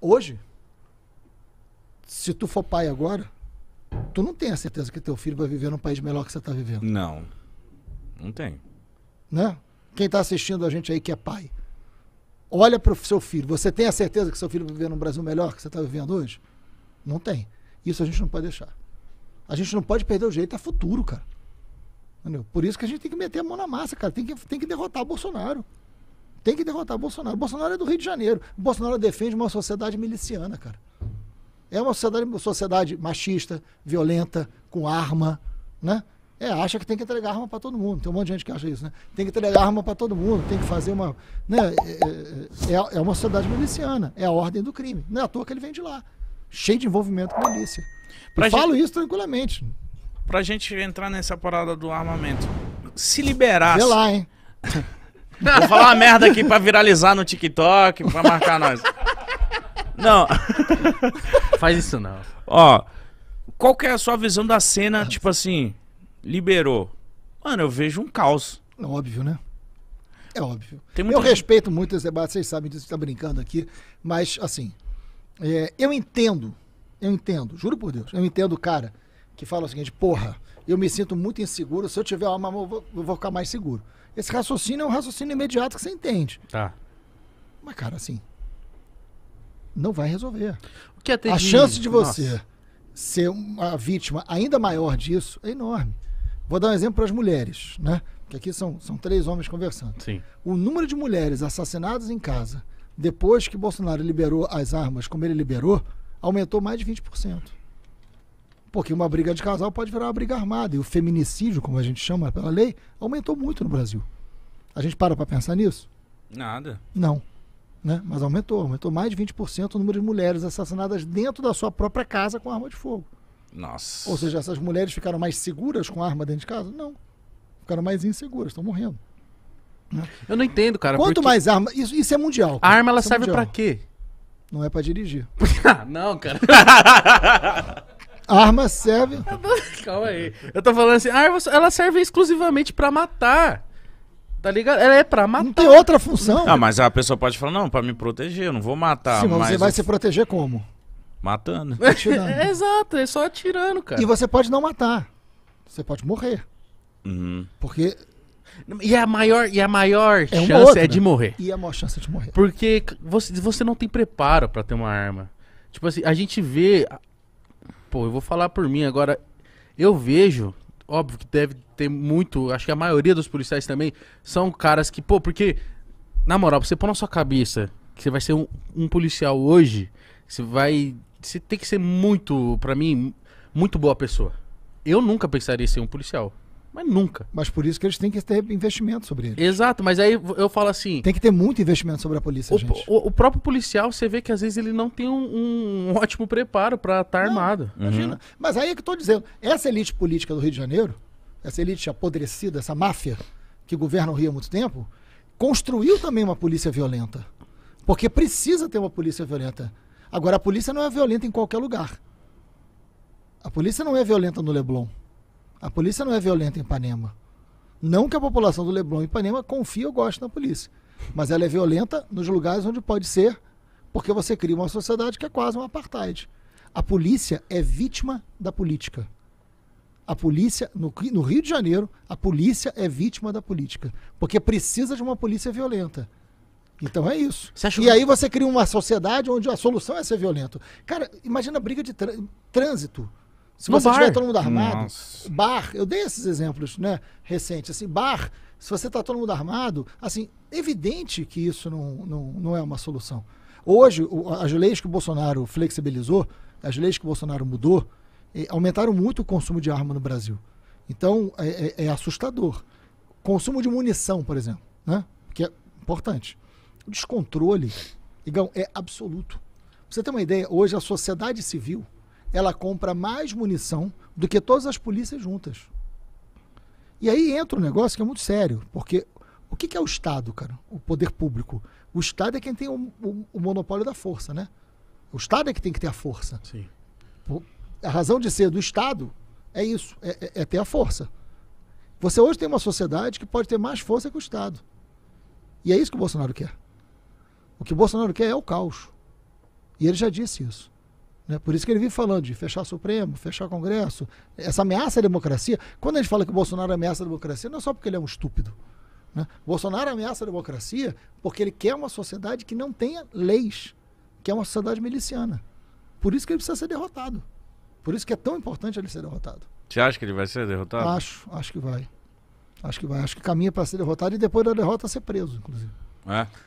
Hoje, se tu for pai agora, tu não tem a certeza que teu filho vai viver num país melhor que você está vivendo. Não. Não tem. Né? Quem está assistindo a gente aí que é pai, olha para o seu filho. Você tem a certeza que seu filho vai viver num Brasil melhor que você está vivendo hoje? Não tem. Isso a gente não pode deixar. A gente não pode perder o jeito É futuro, cara. Entendeu? Por isso que a gente tem que meter a mão na massa, cara. Tem que, tem que derrotar o Bolsonaro. Tem que derrotar Bolsonaro. Bolsonaro é do Rio de Janeiro. Bolsonaro defende uma sociedade miliciana, cara. É uma sociedade, uma sociedade machista, violenta, com arma, né? É, acha que tem que entregar arma para todo mundo. Tem um monte de gente que acha isso, né? Tem que entregar arma para todo mundo, tem que fazer uma. Né? É é, é, é, uma sociedade miliciana, é a ordem do crime. Não é à toa que ele vem de lá, cheio de envolvimento com milícia. Gente... falo isso tranquilamente. Pra gente entrar nessa parada do armamento. Se liberasse. Vê lá, hein? Vou falar uma merda aqui pra viralizar no TikTok, pra marcar nós. Não. Faz isso não. Ó, qual que é a sua visão da cena, tipo assim, liberou? Mano, eu vejo um caos. É óbvio, né? É óbvio. Eu gente... respeito muito esse debate, vocês sabem disso, tá brincando aqui, mas assim, é, eu entendo, eu entendo, juro por Deus, eu entendo, cara, que fala o seguinte: porra, eu me sinto muito inseguro, se eu tiver uma eu vou, eu vou ficar mais seguro. Esse raciocínio é um raciocínio imediato que você entende. Tá. Mas, cara, assim, não vai resolver. O que é A chance de você Nossa. ser uma vítima ainda maior disso é enorme. Vou dar um exemplo para as mulheres, né? Que aqui são, são três homens conversando. Sim. O número de mulheres assassinadas em casa depois que Bolsonaro liberou as armas, como ele liberou, aumentou mais de 20%. Porque uma briga de casal pode virar uma briga armada. E o feminicídio, como a gente chama pela lei, aumentou muito no Brasil. A gente para para pensar nisso? Nada. Não. Né? Mas aumentou. Aumentou mais de 20% o número de mulheres assassinadas dentro da sua própria casa com arma de fogo. Nossa. Ou seja, essas mulheres ficaram mais seguras com arma dentro de casa? Não. Ficaram mais inseguras, estão morrendo. Né? Eu não entendo, cara. Quanto porque... mais arma. Isso, isso é mundial. Cara. A arma ela isso é serve é para quê? Não é para dirigir. Ah, não, cara. arma serve. Calma aí. Eu tô falando assim, a arma, ela serve exclusivamente pra matar. Tá ligado? Ela é pra matar. Não tem outra função. Ah, mas a pessoa pode falar, não, pra me proteger, eu não vou matar. Sim, mas, você vai eu... se proteger como? Matando. É, exato, é só atirando, cara. E você pode não matar. Você pode morrer. Uhum. Porque. E a maior, e a maior é chance é outra, é de né? morrer. E a maior chance é de morrer. Porque você, você não tem preparo para ter uma arma. Tipo assim, a gente vê Pô, eu vou falar por mim agora. Eu vejo, óbvio que deve ter muito, acho que a maioria dos policiais também são caras que, pô, porque, na moral, você pôr na sua cabeça que você vai ser um, um policial hoje, você vai. Você tem que ser muito, para mim, muito boa pessoa. Eu nunca pensaria em ser um policial. Mas nunca. Mas por isso que eles têm que ter investimento sobre eles. Exato, mas aí eu falo assim. Tem que ter muito investimento sobre a polícia, o, gente. O, o próprio policial, você vê que às vezes ele não tem um, um ótimo preparo para estar tá armado. Uhum. Imagina. Mas aí é que eu tô dizendo. Essa elite política do Rio de Janeiro, essa elite apodrecida, essa máfia que governa o Rio há muito tempo, construiu também uma polícia violenta. Porque precisa ter uma polícia violenta. Agora, a polícia não é violenta em qualquer lugar. A polícia não é violenta no Leblon. A polícia não é violenta em Ipanema. Não que a população do Leblon e Ipanema confie ou goste na polícia. Mas ela é violenta nos lugares onde pode ser, porque você cria uma sociedade que é quase um apartheid. A polícia é vítima da política. A polícia, no, no Rio de Janeiro, a polícia é vítima da política. Porque precisa de uma polícia violenta. Então é isso. E que... aí você cria uma sociedade onde a solução é ser violento. Cara, imagina a briga de trânsito. Se no você bar. tiver todo mundo armado, Nossa. bar, eu dei esses exemplos, né, recente, assim, bar, se você está todo mundo armado, assim, evidente que isso não, não, não é uma solução. Hoje, as leis que o Bolsonaro flexibilizou, as leis que o Bolsonaro mudou, eh, aumentaram muito o consumo de arma no Brasil. Então, é, é, é assustador. Consumo de munição, por exemplo, né? que é importante. O descontrole, Igão, é absoluto. Pra você ter uma ideia, hoje a sociedade civil, ela compra mais munição do que todas as polícias juntas. E aí entra um negócio que é muito sério, porque o que, é o Estado, cara? O poder público. O Estado é quem tem o, o, o, monopólio da força, né? O Estado é que tem que ter a força. Sim. A razão de ser do Estado é isso, é, é, é ter a força. Você hoje tem uma sociedade que pode ter mais força que o Estado. E é isso que o Bolsonaro quer. O que o Bolsonaro quer é o caos. E ele já disse isso. Né? Por isso que ele vive falando de fechar Supremo, fechar Congresso, essa ameaça à democracia. Quando a gente fala que o Bolsonaro ameaça a democracia, não é só porque ele é um estúpido. Né? Bolsonaro ameaça a democracia porque ele quer uma sociedade que não tenha leis, que é uma sociedade miliciana. Por isso que ele precisa ser derrotado. Por isso que é tão importante ele ser derrotado. Você acha que ele vai ser derrotado? Acho, acho que vai. Acho que vai. Acho que caminha para ser derrotado e depois da derrota ser preso, inclusive. É.